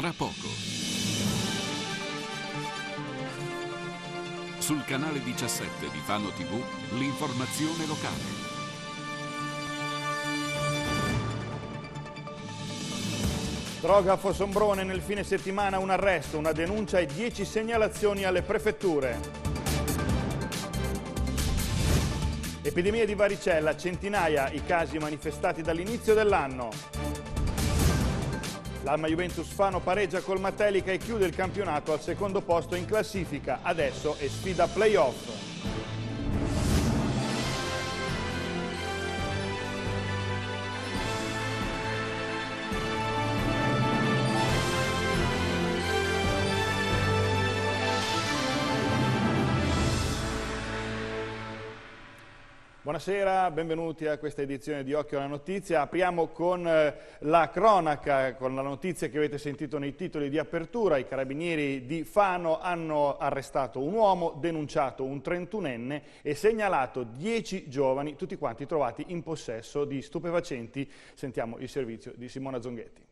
tra poco. Sul canale 17 di Fano TV, l'informazione locale. Droga a Fossombrone nel fine settimana un arresto, una denuncia e 10 segnalazioni alle prefetture. Epidemia di varicella, centinaia i casi manifestati dall'inizio dell'anno. L'Alma Juventus Fano pareggia col Matelica e chiude il campionato al secondo posto in classifica. Adesso è sfida playoff. Buonasera, benvenuti a questa edizione di Occhio alla Notizia. Apriamo con eh, la cronaca, con la notizia che avete sentito nei titoli di apertura. I carabinieri di Fano hanno arrestato un uomo, denunciato un 31enne e segnalato 10 giovani, tutti quanti trovati in possesso di stupefacenti. Sentiamo il servizio di Simona Zonghetti.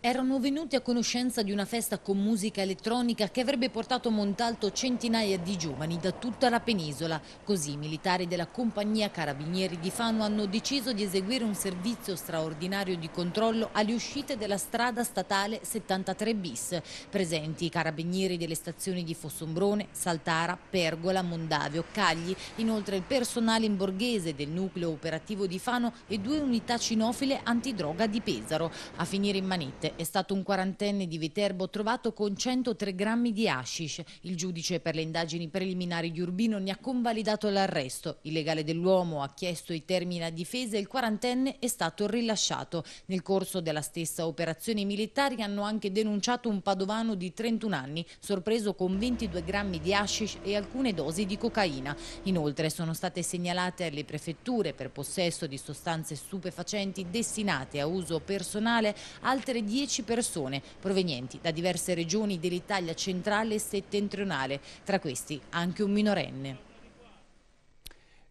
Erano venuti a conoscenza di una festa con musica elettronica che avrebbe portato a Montalto centinaia di giovani da tutta la penisola. Così i militari della compagnia Carabinieri di Fano hanno deciso di eseguire un servizio straordinario di controllo alle uscite della strada statale 73 bis. Presenti i carabinieri delle stazioni di Fossombrone, Saltara, Pergola, Mondavio, Cagli, inoltre il personale in borghese del nucleo operativo di Fano e due unità cinofile antidroga di Pesaro. A finire in manette è stato un quarantenne di Viterbo trovato con 103 grammi di hashish. Il giudice per le indagini preliminari di Urbino ne ha convalidato l'arresto. Il legale dell'uomo ha chiesto i termini a difesa e il quarantenne è stato rilasciato. Nel corso della stessa operazione i militari hanno anche denunciato un padovano di 31 anni, sorpreso con 22 grammi di hashish e alcune dosi di cocaina. Inoltre sono state segnalate alle prefetture per possesso di sostanze stupefacenti destinate a uso personale altre 10 10 persone provenienti da diverse regioni dell'Italia centrale e settentrionale, tra questi anche un minorenne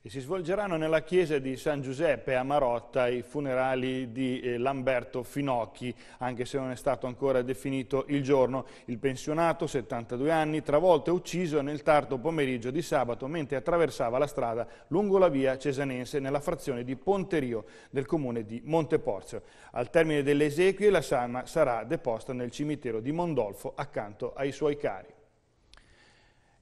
e si svolgeranno nella chiesa di San Giuseppe a Marotta i funerali di eh, Lamberto Finocchi, anche se non è stato ancora definito il giorno. Il pensionato, 72 anni, travolto e ucciso nel tardo pomeriggio di sabato mentre attraversava la strada lungo la via Cesanense nella frazione di Ponterio del comune di Monteporzio. Al termine delle esequie la salma sarà deposta nel cimitero di Mondolfo accanto ai suoi cari.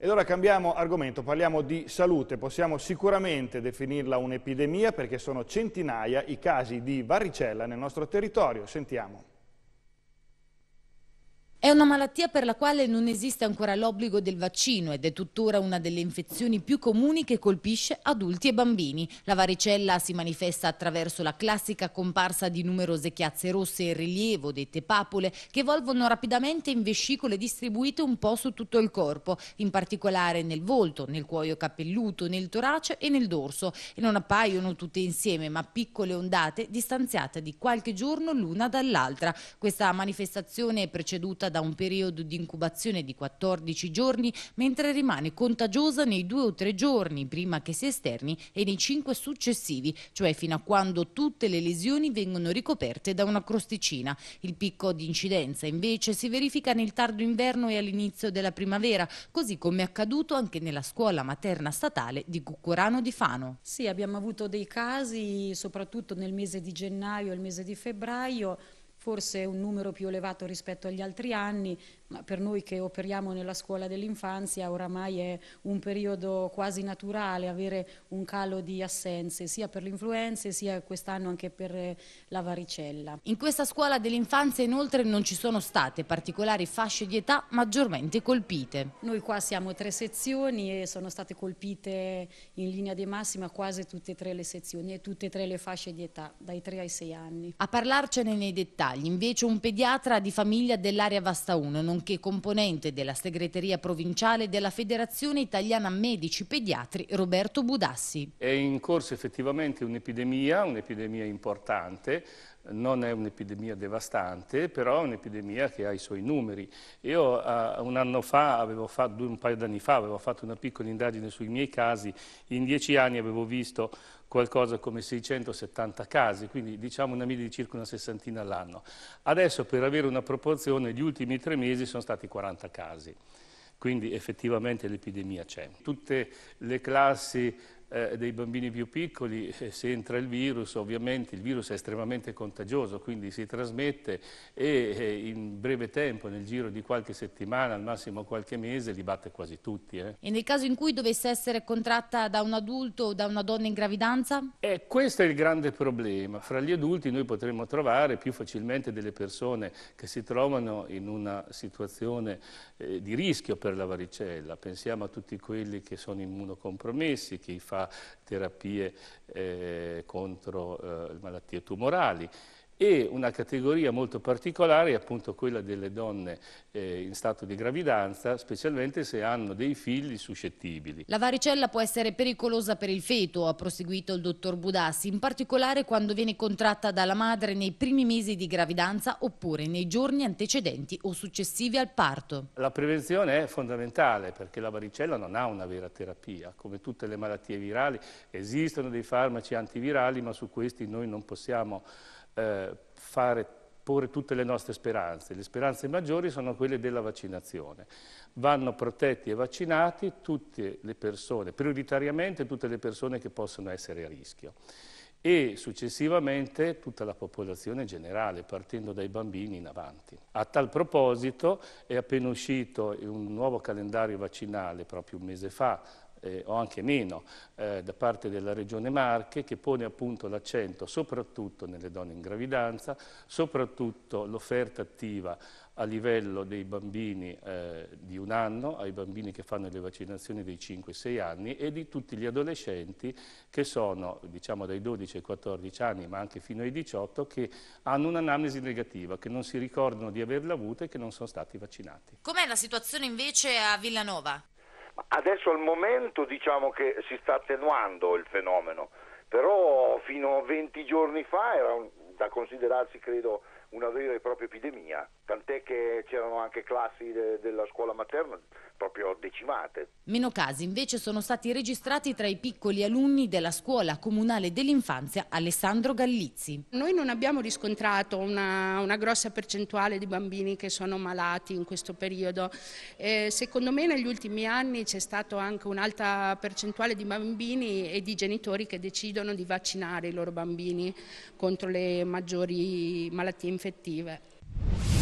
E ora cambiamo argomento, parliamo di salute, possiamo sicuramente definirla un'epidemia perché sono centinaia i casi di varicella nel nostro territorio, sentiamo. È una malattia per la quale non esiste ancora l'obbligo del vaccino ed è tuttora una delle infezioni più comuni che colpisce adulti e bambini. La varicella si manifesta attraverso la classica comparsa di numerose chiazze rosse in rilievo, dette papule, che evolvono rapidamente in vescicole distribuite un po' su tutto il corpo, in particolare nel volto, nel cuoio capelluto, nel torace e nel dorso. E non appaiono tutte insieme, ma piccole ondate distanziate di qualche giorno l'una dall'altra. Questa manifestazione è preceduta da un periodo di incubazione di 14 giorni, mentre rimane contagiosa nei due o tre giorni prima che si esterni e nei cinque successivi, cioè fino a quando tutte le lesioni vengono ricoperte da una crosticina. Il picco di incidenza invece si verifica nel tardo inverno e all'inizio della primavera, così come è accaduto anche nella scuola materna statale di Cuccorano di Fano. Sì, abbiamo avuto dei casi soprattutto nel mese di gennaio e il mese di febbraio forse un numero più elevato rispetto agli altri anni, ma per noi che operiamo nella scuola dell'infanzia oramai è un periodo quasi naturale avere un calo di assenze, sia per l'influenza sia quest'anno anche per eh, la varicella. In questa scuola dell'infanzia inoltre non ci sono state particolari fasce di età maggiormente colpite. Noi qua siamo tre sezioni e sono state colpite in linea di massima quasi tutte e tre le sezioni e tutte e tre le fasce di età, dai 3 ai 6 anni. A parlarcene nei dettagli dettagli. Invece un pediatra di famiglia dell'area Vasta 1, nonché componente della segreteria provinciale della Federazione Italiana Medici Pediatri, Roberto Budassi. È in corso effettivamente un'epidemia, un'epidemia importante, non è un'epidemia devastante, però è un'epidemia che ha i suoi numeri. Io uh, un anno fa, fatto, un paio d'anni fa, avevo fatto una piccola indagine sui miei casi, in dieci anni avevo visto qualcosa come 670 casi, quindi diciamo una media di circa una sessantina all'anno. Adesso per avere una proporzione gli ultimi tre mesi sono stati 40 casi quindi effettivamente l'epidemia c'è. Tutte le classi eh, dei bambini più piccoli, eh, se entra il virus, ovviamente il virus è estremamente contagioso, quindi si trasmette e eh, in breve tempo, nel giro di qualche settimana, al massimo qualche mese, li batte quasi tutti. Eh. E nel caso in cui dovesse essere contratta da un adulto o da una donna in gravidanza? questo è il grande problema. Fra gli adulti noi potremmo trovare più facilmente delle persone che si trovano in una situazione eh, di rischio per la varicella. Pensiamo a tutti quelli che sono immunocompromessi, che i fa terapie eh, contro eh, malattie tumorali e una categoria molto particolare è appunto quella delle donne eh, in stato di gravidanza, specialmente se hanno dei figli suscettibili. La varicella può essere pericolosa per il feto, ha proseguito il dottor Budassi, in particolare quando viene contratta dalla madre nei primi mesi di gravidanza oppure nei giorni antecedenti o successivi al parto. La prevenzione è fondamentale perché la varicella non ha una vera terapia, come tutte le malattie virali esistono dei farmaci antivirali ma su questi noi non possiamo eh, fare, porre tutte le nostre speranze. Le speranze maggiori sono quelle della vaccinazione. Vanno protetti e vaccinati tutte le persone, prioritariamente tutte le persone che possono essere a rischio e successivamente tutta la popolazione generale, partendo dai bambini in avanti. A tal proposito è appena uscito un nuovo calendario vaccinale proprio un mese fa eh, o anche meno eh, da parte della Regione Marche che pone appunto l'accento soprattutto nelle donne in gravidanza, soprattutto l'offerta attiva a livello dei bambini eh, di un anno, ai bambini che fanno le vaccinazioni dei 5-6 anni e di tutti gli adolescenti che sono diciamo dai 12 ai 14 anni ma anche fino ai 18 che hanno un'anamnesi negativa, che non si ricordano di averla avuta e che non sono stati vaccinati. Com'è la situazione invece a Villanova? Adesso al momento diciamo che si sta attenuando il fenomeno, però fino a 20 giorni fa era un, da considerarsi credo una vera e propria epidemia tant'è che c'erano anche classi de della scuola materna proprio decimate. Meno casi invece sono stati registrati tra i piccoli alunni della scuola comunale dell'infanzia Alessandro Gallizzi. Noi non abbiamo riscontrato una, una, grossa percentuale di bambini che sono malati in questo periodo. Eh, secondo me negli ultimi anni c'è stata anche un'alta percentuale di bambini e di genitori che decidono di vaccinare i loro bambini contro le maggiori malattie infettive.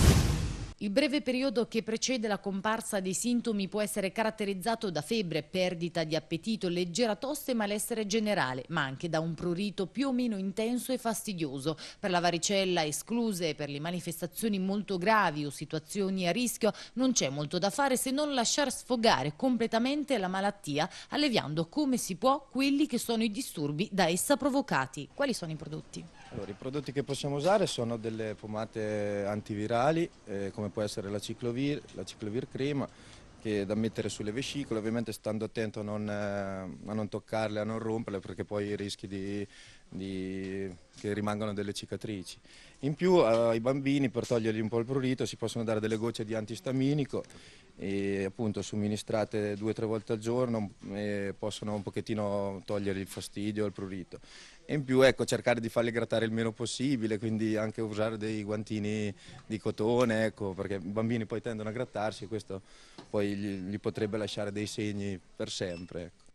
Il breve periodo che precede la comparsa dei sintomi può essere caratterizzato da febbre, perdita di appetito, leggera tosse e malessere generale, ma anche da un prurito più o meno intenso e fastidioso. Per la varicella escluse, per le manifestazioni molto gravi o situazioni a rischio, non c'è molto da fare se non lasciar sfogare completamente la malattia, alleviando come si può quelli che sono i disturbi da essa provocati. Quali sono i prodotti? Allora, I prodotti che possiamo usare sono delle pomate antivirali, eh, come può essere la ciclovir, la ciclovir crema, che è da mettere sulle vescicole, ovviamente stando attento a non, eh, a non toccarle, a non romperle, perché poi rischi di, di, che rimangano delle cicatrici. In più eh, ai bambini, per togliergli un po' il prurito, si possono dare delle gocce di antistaminico, e, appunto somministrate due o tre volte al giorno, e possono un pochettino togliere il fastidio, il prurito e in più ecco, cercare di farli grattare il meno possibile, quindi anche usare dei guantini di cotone, ecco, perché i bambini poi tendono a grattarsi e questo poi gli, gli potrebbe lasciare dei segni per sempre. Ecco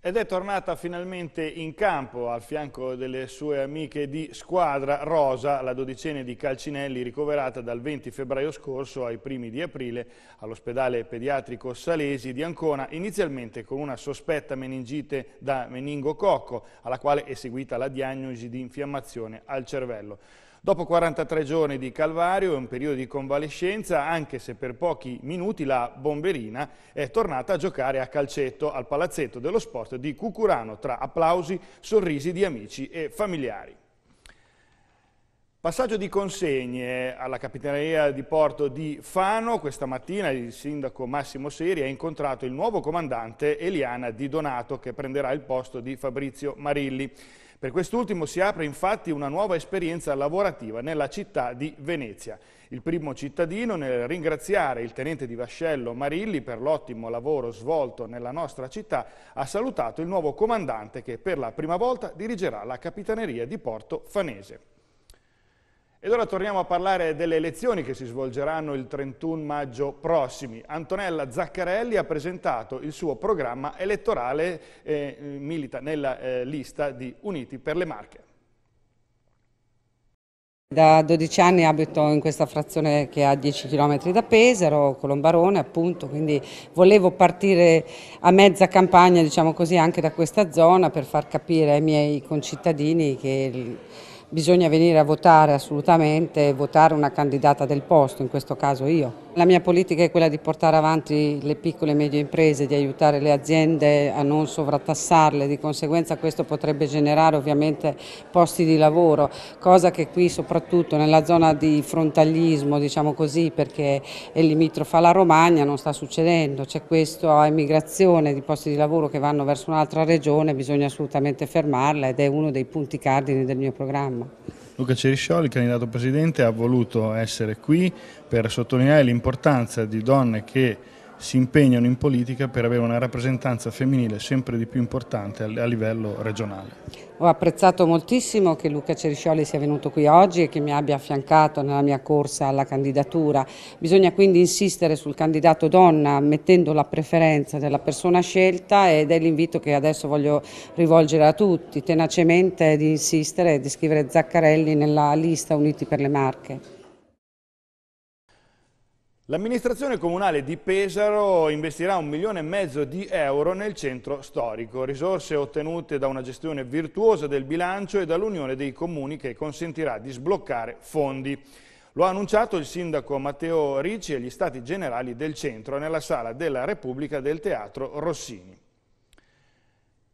ed è tornata finalmente in campo al fianco delle sue amiche di squadra Rosa, la dodicenne di Calcinelli ricoverata dal 20 febbraio scorso ai primi di aprile all'ospedale pediatrico Salesi di Ancona, inizialmente con una sospetta meningite da meningococco alla quale è seguita la diagnosi di infiammazione al cervello. Dopo 43 giorni di calvario e un periodo di convalescenza, anche se per pochi minuti, la bomberina è tornata a giocare a calcetto al palazzetto dello sport di Cucurano tra applausi, sorrisi di amici e familiari. Passaggio di consegne alla Capitaneria di Porto di Fano. Questa mattina il sindaco Massimo Seri ha incontrato il nuovo comandante Eliana Di Donato che prenderà il posto di Fabrizio Marilli. Per quest'ultimo si apre infatti una nuova esperienza lavorativa nella città di Venezia. Il primo cittadino nel ringraziare il tenente di Vascello Marilli per l'ottimo lavoro svolto nella nostra città ha salutato il nuovo comandante che per la prima volta dirigerà la capitaneria di Porto Fanese. Ed ora torniamo a parlare delle elezioni che si svolgeranno il 31 maggio prossimi. Antonella Zaccarelli ha presentato il suo programma elettorale e eh, milita nella eh, lista di Uniti per le Marche. Da 12 anni abito in questa frazione che è a 10 km da Pesaro, Colombarone appunto, quindi volevo partire a mezza campagna, diciamo così, anche da questa zona per far capire ai miei concittadini che bisogna venire a votare assolutamente, votare una candidata del posto, in questo caso io. La mia politica è quella di portare avanti le piccole e medie imprese, di aiutare le aziende a non sovrattassarle, di conseguenza questo potrebbe generare ovviamente posti di lavoro, cosa che qui soprattutto nella zona di frontalismo, diciamo così, perché è limitrofa alla Romagna, non sta succedendo, c'è questa emigrazione di posti di lavoro che vanno verso un'altra regione, bisogna assolutamente fermarla ed è uno dei punti cardini del mio programma. Luca Ceriscioli, candidato presidente, ha voluto essere qui per sottolineare l'importanza di donne che si impegnano in politica per avere una rappresentanza femminile sempre di più importante a livello regionale. Ho apprezzato moltissimo che Luca Ceriscioli sia venuto qui oggi e che mi abbia affiancato nella mia corsa alla candidatura. Bisogna quindi insistere sul candidato donna mettendo la preferenza della persona scelta ed è l'invito che adesso voglio rivolgere a tutti, tenacemente di insistere e di scrivere Zaccarelli nella lista Uniti per le Marche. L'amministrazione comunale di Pesaro investirà un milione e mezzo di euro nel centro storico, risorse ottenute da una gestione virtuosa del bilancio e dall'unione dei comuni che consentirà di sbloccare fondi. Lo ha annunciato il sindaco Matteo Ricci e gli stati generali del centro nella sala della Repubblica del Teatro Rossini.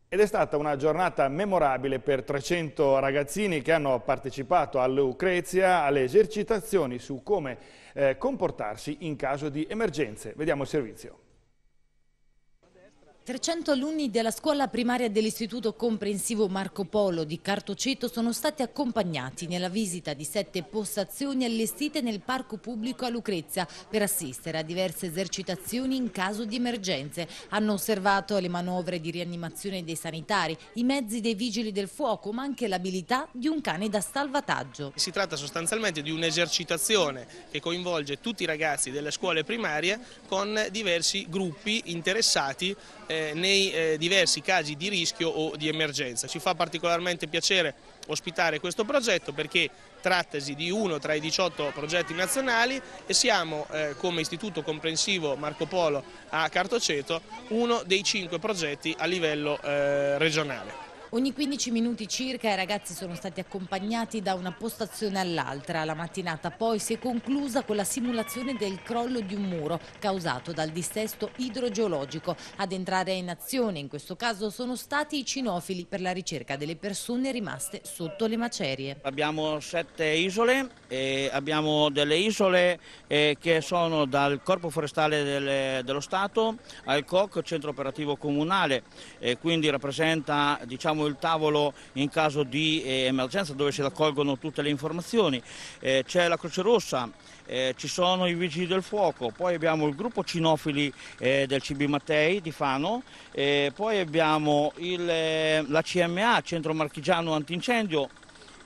Ed è stata una giornata memorabile per 300 ragazzini che hanno partecipato a Lucrezia alle esercitazioni su come eh, comportarsi in caso di emergenze. Vediamo il servizio. 300 alunni della scuola primaria dell'Istituto Comprensivo Marco Polo di Cartoceto sono stati accompagnati nella visita di sette postazioni allestite nel parco pubblico a Lucrezia per assistere a diverse esercitazioni in caso di emergenze. Hanno osservato le manovre di rianimazione dei sanitari, i mezzi dei vigili del fuoco ma anche l'abilità di un cane da salvataggio. Si tratta sostanzialmente di un'esercitazione che coinvolge tutti i ragazzi delle scuole primarie con diversi gruppi interessati eh, eh, nei eh, diversi casi di rischio o di emergenza. Ci fa particolarmente piacere ospitare questo progetto perché trattasi di uno tra i 18 progetti nazionali e siamo eh, come istituto comprensivo Marco Polo a Cartoceto uno dei cinque progetti a livello eh, regionale. Ogni 15 minuti circa i ragazzi sono stati accompagnati da una postazione all'altra. La mattinata poi si è conclusa con la simulazione del crollo di un muro causato dal dissesto idrogeologico. Ad entrare in azione in questo caso sono stati i cinofili per la ricerca delle persone rimaste sotto le macerie. Abbiamo sette isole, abbiamo delle isole eh, che sono dal Corpo Forestale dello Stato al COC, Centro Operativo Comunale, quindi rappresenta diciamo, il tavolo in caso di eh, emergenza dove si raccolgono tutte le informazioni, eh, c'è la Croce Rossa, eh, ci sono i Vigili del Fuoco, poi abbiamo il gruppo cinofili eh, del CB Mattei di Fano, eh, poi abbiamo il, eh, la CMA, Centro Marchigiano Antincendio,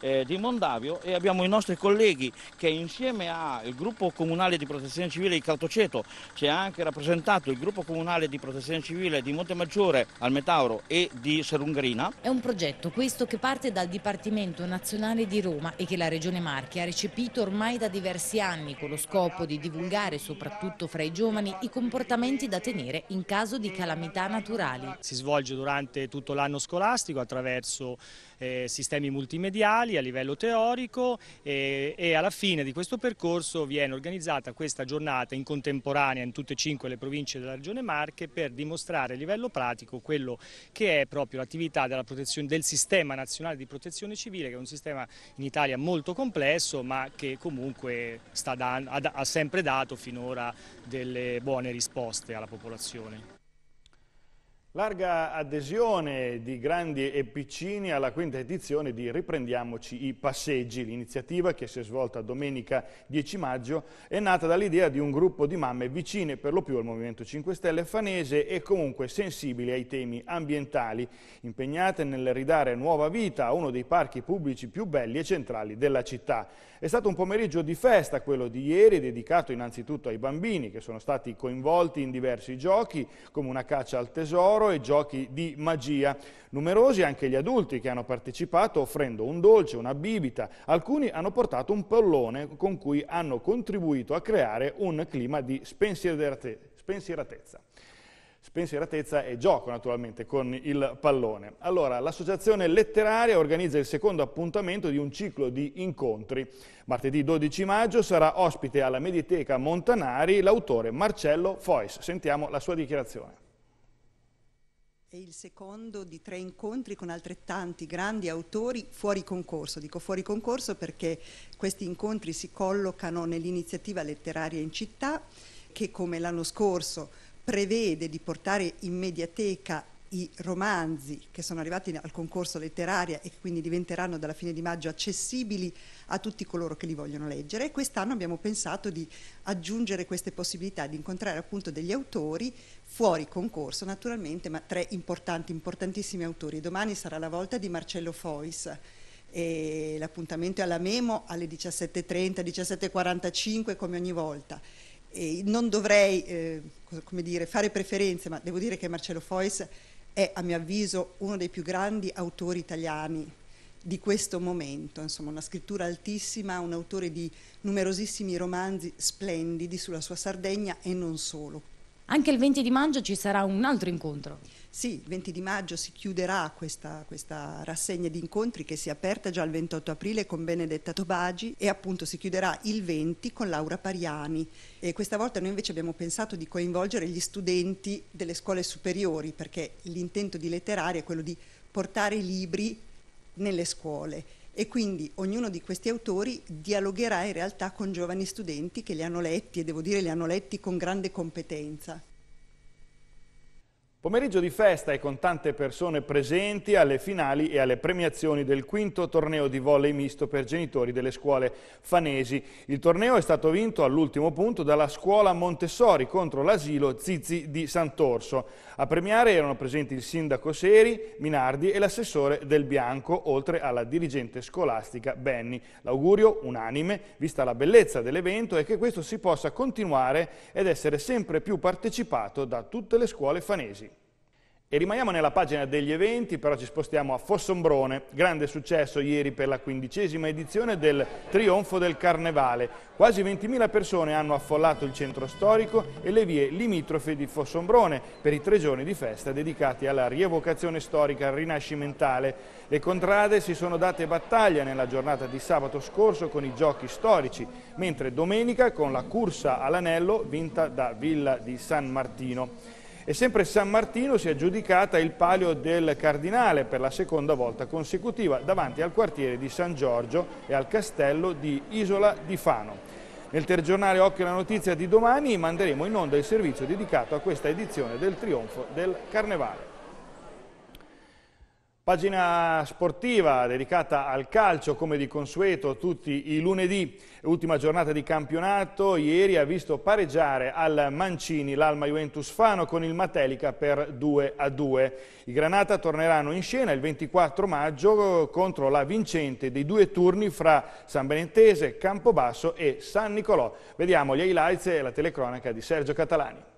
eh, di Mondavio e abbiamo i nostri colleghi che insieme al gruppo comunale di protezione civile di Cartoceto c'è anche rappresentato il gruppo comunale di protezione civile di Montemaggiore, Almetauro e di Serungrina. È un progetto questo che parte dal Dipartimento Nazionale di Roma e che la Regione Marche ha recepito ormai da diversi anni con lo scopo di divulgare soprattutto fra i giovani i comportamenti da tenere in caso di calamità naturali. Si svolge durante tutto l'anno scolastico attraverso eh, sistemi multimediali nazionali a livello teorico e, e alla fine di questo percorso viene organizzata questa giornata in contemporanea in tutte e cinque le province della Regione Marche per dimostrare a livello pratico quello che è proprio l'attività del sistema nazionale di protezione civile che è un sistema in Italia molto complesso ma che comunque da, ha sempre dato finora delle buone risposte alla popolazione. Larga adesione di grandi e piccini alla quinta edizione di Riprendiamoci i passeggi. L'iniziativa che si è svolta domenica 10 maggio è nata dall'idea di un gruppo di mamme vicine per lo più al Movimento 5 Stelle fanese e comunque sensibili ai temi ambientali, impegnate nel ridare nuova vita a uno dei parchi pubblici più belli e centrali della città. È stato un pomeriggio di festa quello di ieri dedicato innanzitutto ai bambini che sono stati coinvolti in diversi giochi come una caccia al tesoro e giochi di magia. Numerosi anche gli adulti che hanno partecipato offrendo un dolce, una bibita. Alcuni hanno portato un pallone con cui hanno contribuito a creare un clima di spensieratezza spensieratezza e gioco naturalmente con il pallone. Allora, l'associazione letteraria organizza il secondo appuntamento di un ciclo di incontri. Martedì 12 maggio sarà ospite alla Mediteca Montanari l'autore Marcello Fois. Sentiamo la sua dichiarazione. È il secondo di tre incontri con altrettanti grandi autori fuori concorso. Dico fuori concorso perché questi incontri si collocano nell'iniziativa letteraria in città che come l'anno scorso prevede di portare in mediateca i romanzi che sono arrivati al concorso letteraria e che quindi diventeranno dalla fine di maggio accessibili a tutti coloro che li vogliono leggere e quest'anno abbiamo pensato di aggiungere queste possibilità di incontrare appunto degli autori fuori concorso naturalmente ma tre importanti, importantissimi autori. Domani sarà la volta di Marcello Fois l'appuntamento è alla Memo alle 17.30, 17.45 come ogni volta. E non dovrei eh, dire, fare preferenze, ma devo dire che Marcello Fois è a mio avviso uno dei più grandi autori italiani di questo momento, insomma una scrittura altissima, un autore di numerosissimi romanzi splendidi sulla sua Sardegna e non solo. Anche il 20 di maggio ci sarà un altro incontro. Sì, il 20 di maggio si chiuderà questa, questa, rassegna di incontri che si è aperta già il 28 aprile con Benedetta Tobagi e appunto si chiuderà il 20 con Laura Pariani. E questa volta noi invece abbiamo pensato di coinvolgere gli studenti delle scuole superiori perché l'intento di Letterari è quello di portare i libri nelle scuole e quindi ognuno di questi autori dialogherà in realtà con giovani studenti che li hanno letti e devo dire li hanno letti con grande competenza. Pomeriggio di festa e con tante persone presenti alle finali e alle premiazioni del quinto torneo di volley misto per genitori delle scuole fanesi. Il torneo è stato vinto all'ultimo punto dalla scuola Montessori contro l'asilo Zizi di Sant'Orso. A premiare erano presenti il sindaco Seri, Minardi e l'assessore Del Bianco, oltre alla dirigente scolastica Benni. L'augurio unanime, vista la bellezza dell'evento, è che questo si possa continuare ed essere sempre più partecipato da tutte le scuole fanesi. E rimaniamo nella pagina degli eventi, però ci spostiamo a Fossombrone, grande successo ieri per la quindicesima edizione del Trionfo del Carnevale. Quasi 20.000 persone hanno affollato il centro storico e le vie limitrofe di Fossombrone per i tre giorni di festa dedicati alla rievocazione storica rinascimentale. Le contrade si sono date battaglia nella giornata di sabato scorso con i giochi storici, mentre domenica con la corsa all'anello vinta da Villa di San Martino. E sempre San Martino si è aggiudicata il palio del Cardinale per la seconda volta consecutiva davanti al quartiere di San Giorgio e al castello di Isola di Fano. Nel telegiornale Occhio la notizia di domani manderemo in onda il servizio dedicato a questa edizione del trionfo del Carnevale. Pagina sportiva dedicata al calcio come di consueto tutti i lunedì, ultima giornata di campionato, ieri ha visto pareggiare al Mancini l'Alma Juventus Fano con il Matelica per 2 a 2. I Granata torneranno in scena il 24 maggio contro la vincente dei due turni fra San Benentese, Campobasso e San Nicolò. Vediamo gli highlights e la telecronaca di Sergio Catalani.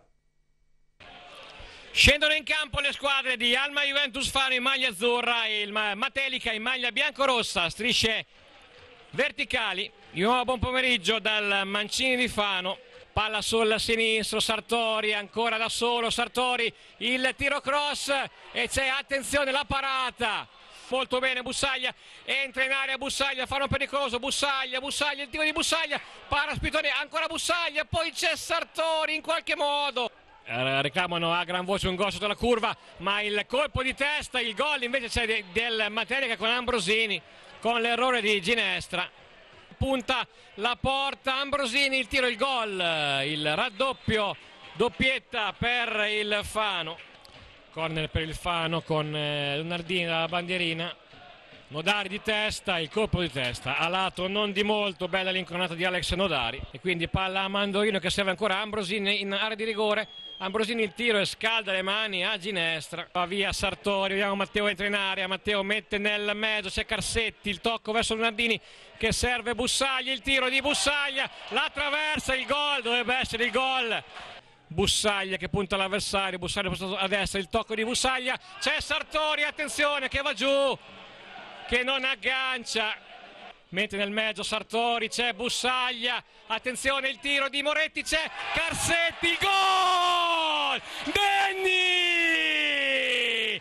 Scendono in campo le squadre di Alma Juventus Fano in maglia azzurra e il Matelica in maglia biancorossa, strisce verticali. Di nuovo buon pomeriggio dal Mancini di Fano. Palla sul sinistro, Sartori ancora da solo, Sartori il tiro cross e c'è attenzione la parata. Molto bene Bussaglia, entra in area Bussaglia, fa un pericoloso, Bussaglia, Bussaglia, il tiro di Bussaglia, para Spitone, ancora Bussaglia, poi c'è Sartori in qualche modo. Eh, reclamano a gran voce un gol sotto la curva, ma il colpo di testa, il gol invece c'è de, del Materica con Ambrosini, con l'errore di Ginestra. Punta la porta Ambrosini, il tiro, il gol, il raddoppio, doppietta per il Fano. Corner per il Fano con eh, Leonardini dalla bandierina. Nodari di testa, il colpo di testa, a lato non di molto, bella l'incronata di Alex Nodari e quindi palla a Mandorino che serve ancora Ambrosini in area di rigore, Ambrosini il tiro e scalda le mani a Ginestra. Va via Sartori, vediamo Matteo entra in area, Matteo mette nel mezzo, c'è Carsetti, il tocco verso Lunardini che serve Bussaglia, il tiro di Bussaglia, la traversa, il gol, dovrebbe essere il gol. Bussaglia che punta l'avversario, Bussaglia posto a destra, il tocco di Bussaglia, c'è Sartori, attenzione che va giù, che non aggancia, mette nel mezzo Sartori, c'è Bussaglia, attenzione il tiro di Moretti, c'è Carsetti, gol! gol! Degni!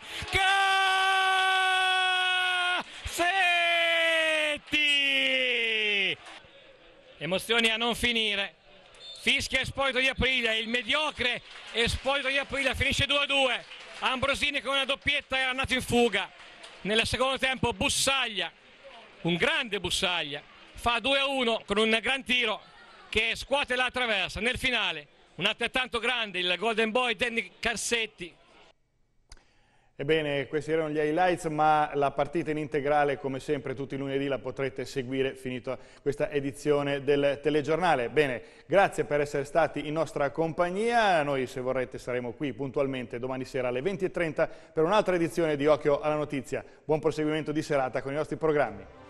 Cassetti! Emozioni a non finire. Fischia Esposito di Aprile, il mediocre Esposito di Aprile finisce 2-2. Ambrosini con una doppietta era andato in fuga. Nel secondo tempo Bussaglia, un grande Bussaglia, fa 2-1 con un gran tiro che scuote la traversa nel finale un altrettanto grande, il Golden Boy Danny Carsetti. Ebbene, questi erano gli highlights, ma la partita in integrale, come sempre, tutti i lunedì la potrete seguire finita questa edizione del telegiornale. Bene, grazie per essere stati in nostra compagnia. Noi, se vorrete, saremo qui puntualmente domani sera alle 20.30 per un'altra edizione di Occhio alla Notizia. Buon proseguimento di serata con i nostri programmi.